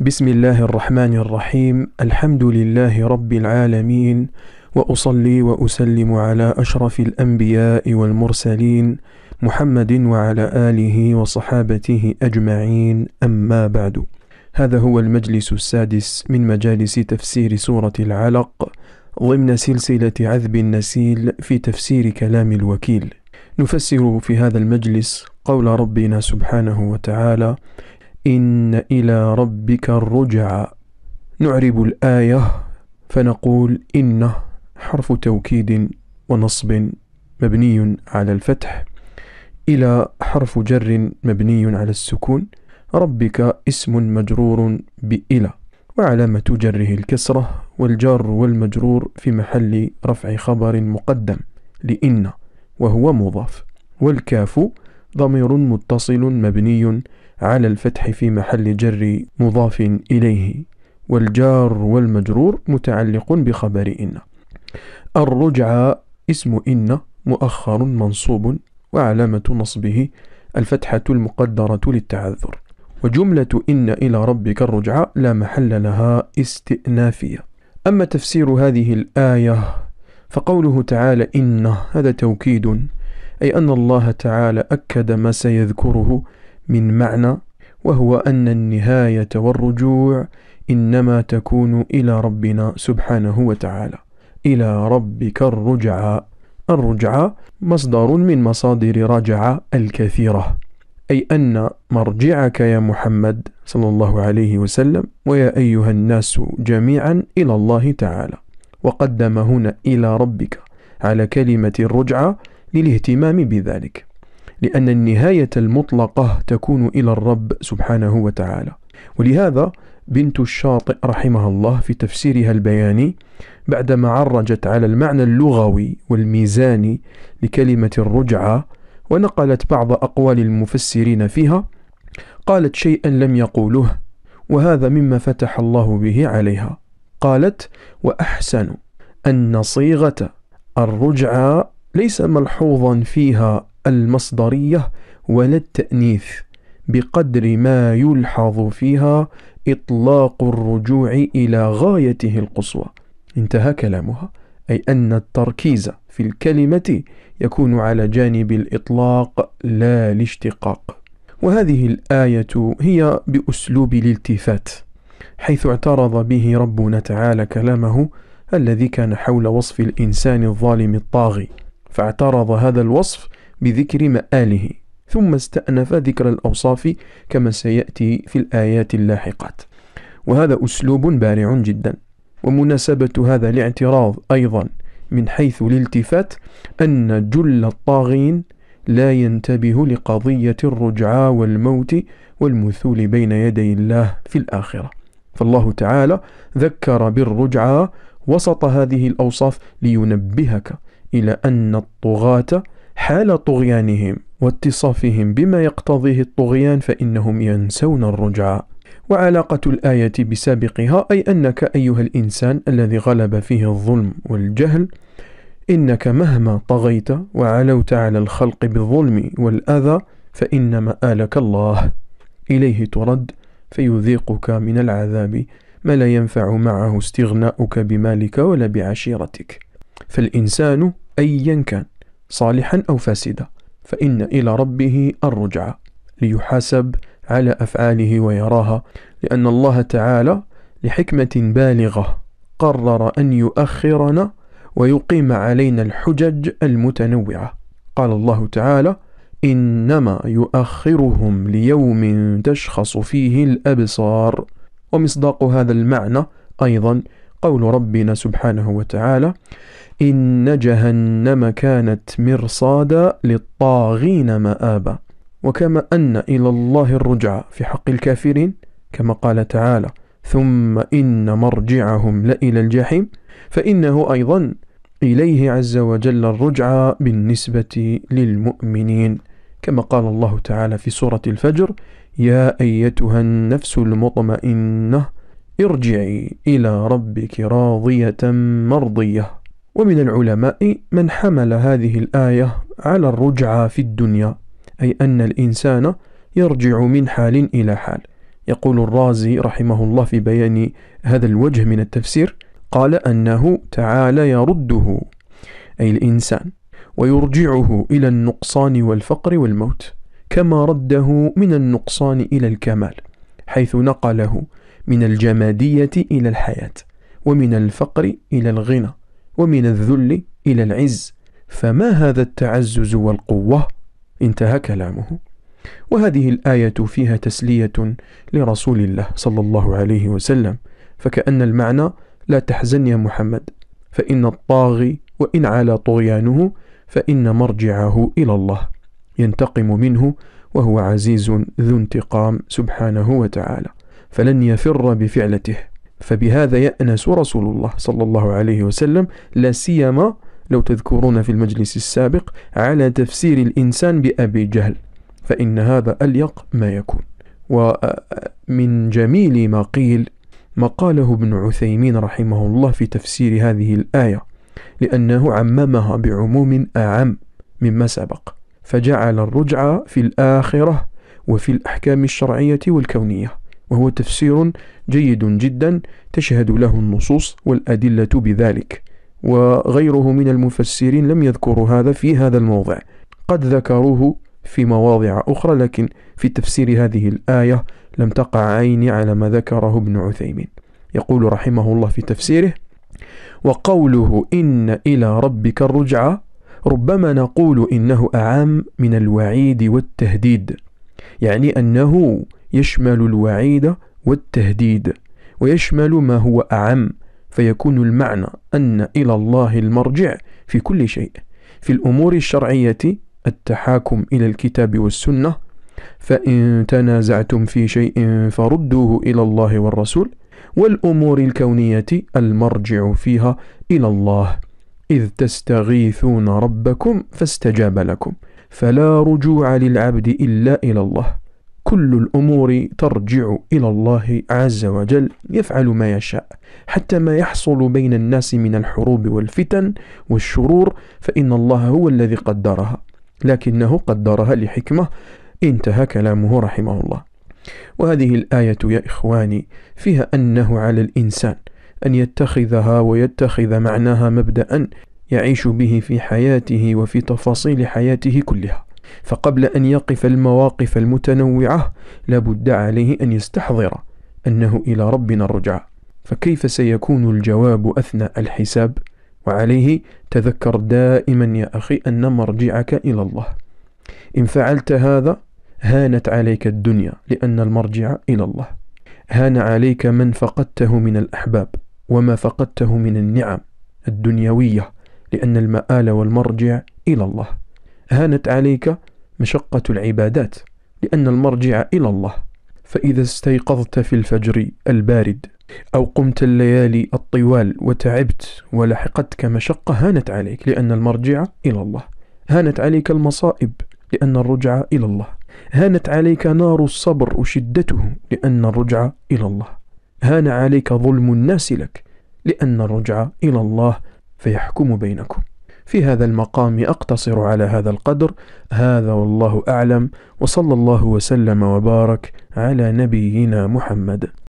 بسم الله الرحمن الرحيم الحمد لله رب العالمين واصلي واسلم على اشرف الانبياء والمرسلين محمد وعلى اله وصحابته اجمعين اما بعد هذا هو المجلس السادس من مجالس تفسير سوره العلق ضمن سلسله عذب النسيل في تفسير كلام الوكيل نفسر في هذا المجلس قول ربنا سبحانه وتعالى إن إلى ربك الرجع نعرب الآية فنقول إن حرف توكيد ونصب مبني على الفتح إلى حرف جر مبني على السكون ربك اسم مجرور بإلى وعلامة جره الكسرة والجار والمجرور في محل رفع خبر مقدم لإن وهو مضاف والكاف ضمير متصل مبني على الفتح في محل جر مضاف إليه والجار والمجرور متعلق بخبر إن الرجعى اسم إن مؤخر منصوب وعلامة نصبه الفتحة المقدرة للتعذر وجملة إن إلى ربك الرجعى لا محل لها استئنافية أما تفسير هذه الآية فقوله تعالى إن هذا توكيد أي أن الله تعالى أكد ما سيذكره من معنى وهو أن النهاية والرجوع إنما تكون إلى ربنا سبحانه وتعالى إلى ربك الرجعى الرجعى مصدر من مصادر رجعة الكثيرة أي أن مرجعك يا محمد صلى الله عليه وسلم ويا أيها الناس جميعا إلى الله تعالى وقدم هنا إلى ربك على كلمة الرجعة للاهتمام بذلك لأن النهاية المطلقة تكون إلى الرب سبحانه وتعالى ولهذا بنت الشاطئ رحمها الله في تفسيرها البياني بعدما عرجت على المعنى اللغوي والميزاني لكلمة الرجعة ونقلت بعض أقوال المفسرين فيها قالت شيئا لم يقوله وهذا مما فتح الله به عليها قالت وأحسن أن صيغة الرجعة ليس ملحوظا فيها المصدرية ولا التأنيث بقدر ما يلحظ فيها إطلاق الرجوع إلى غايته القصوى انتهى كلامها أي أن التركيز في الكلمة يكون على جانب الإطلاق لا الاشتقاق وهذه الآية هي بأسلوب الالتفات حيث اعترض به ربنا تعالى كلامه الذي كان حول وصف الإنسان الظالم الطاغي فاعترض هذا الوصف بذكر مآله ثم استأنف ذكر الأوصاف كما سيأتي في الآيات اللاحقات وهذا أسلوب بارع جدا ومناسبة هذا الاعتراض أيضا من حيث الالتفات أن جل الطاغين لا ينتبه لقضية الرجعى والموت والمثول بين يدي الله في الآخرة فالله تعالى ذكر بالرجعى وسط هذه الأوصاف لينبهك إلى أن الطغاة حال طغيانهم واتصافهم بما يقتضيه الطغيان فإنهم ينسون الرجعة وعلاقة الآية بسابقها أي أنك أيها الإنسان الذي غلب فيه الظلم والجهل إنك مهما طغيت وعلوت على الخلق بالظلم والأذى فإن مآلك الله إليه ترد فيذيقك من العذاب ما لا ينفع معه استغناؤك بمالك ولا بعشيرتك فالإنسان أيا كان صالحا أو فاسدا فإن إلى ربه الرجعة ليحاسب على أفعاله ويراها لأن الله تعالى لحكمة بالغة قرر أن يؤخرنا ويقيم علينا الحجج المتنوعة قال الله تعالى إنما يؤخرهم ليوم تشخص فيه الأبصار ومصداق هذا المعنى أيضا قول ربنا سبحانه وتعالى إن جهنم كانت مرصادا للطاغين مآبا وكما أن إلى الله الرجعة في حق الكافرين كما قال تعالى ثم إن مرجعهم لإلى الجحيم فإنه أيضا إليه عز وجل الرجعة بالنسبة للمؤمنين كما قال الله تعالى في سورة الفجر يا أيتها النفس المطمئنة ارجعي إلى ربك راضية مرضية ومن العلماء من حمل هذه الآية على الرجعة في الدنيا أي أن الإنسان يرجع من حال إلى حال يقول الرازي رحمه الله في بيان هذا الوجه من التفسير قال أنه تعالى يرده أي الإنسان ويرجعه إلى النقصان والفقر والموت كما رده من النقصان إلى الكمال حيث نقله من الجمادية إلى الحياة ومن الفقر إلى الغنى ومن الذل إلى العز فما هذا التعزز والقوة؟ انتهى كلامه وهذه الآية فيها تسلية لرسول الله صلى الله عليه وسلم فكأن المعنى لا تحزن يا محمد فإن الطاغي وإن على طغيانه فإن مرجعه إلى الله ينتقم منه وهو عزيز ذو انتقام سبحانه وتعالى فلن يفر بفعلته فبهذا يأنس رسول الله صلى الله عليه وسلم لا سيما لو تذكرون في المجلس السابق على تفسير الإنسان بأبي جهل فإن هذا أليق ما يكون ومن جميل ما قيل ما قاله ابن عثيمين رحمه الله في تفسير هذه الآية لأنه عممها بعموم أعم مما سبق فجعل الرجعة في الآخرة وفي الأحكام الشرعية والكونية وهو تفسير جيد جدا تشهد له النصوص والأدلة بذلك وغيره من المفسرين لم يذكروا هذا في هذا الموضع قد ذكروه في مواضع أخرى لكن في تفسير هذه الآية لم تقع عيني على ما ذكره ابن عثيمين يقول رحمه الله في تفسيره وقوله إن إلى ربك الرجعى ربما نقول إنه أعام من الوعيد والتهديد يعني أنه يشمل الوعيد والتهديد ويشمل ما هو أعم فيكون المعنى أن إلى الله المرجع في كل شيء في الأمور الشرعية التحاكم إلى الكتاب والسنة فإن تنازعتم في شيء فردوه إلى الله والرسول والأمور الكونية المرجع فيها إلى الله إذ تستغيثون ربكم فاستجاب لكم فلا رجوع للعبد إلا إلى الله كل الأمور ترجع إلى الله عز وجل يفعل ما يشاء حتى ما يحصل بين الناس من الحروب والفتن والشرور فإن الله هو الذي قدرها لكنه قدرها لحكمة انتهى كلامه رحمه الله وهذه الآية يا إخواني فيها أنه على الإنسان أن يتخذها ويتخذ معناها مبدأ يعيش به في حياته وفي تفاصيل حياته كلها فقبل أن يقف المواقف المتنوعة لابد عليه أن يستحضر أنه إلى ربنا الرجعة فكيف سيكون الجواب أثناء الحساب؟ وعليه تذكر دائما يا أخي أن مرجعك إلى الله إن فعلت هذا هانت عليك الدنيا لأن المرجع إلى الله هان عليك من فقدته من الأحباب وما فقدته من النعم الدنيوية لأن المآل والمرجع إلى الله هانت عليك مشقة العبادات لأن المرجع إلى الله فإذا استيقظت في الفجر البارد أو قمت الليالي الطوال وتعبت ولحقتك مشقة هانت عليك لأن المرجع إلى الله هانت عليك المصائب لأن الرجعة إلى الله هانت عليك نار الصبر وشدته لأن الرجعة إلى الله هان عليك ظلم الناس لك لأن الرجعة إلى الله فيحكم بينكم في هذا المقام أقتصر على هذا القدر هذا والله أعلم وصلى الله وسلم وبارك على نبينا محمد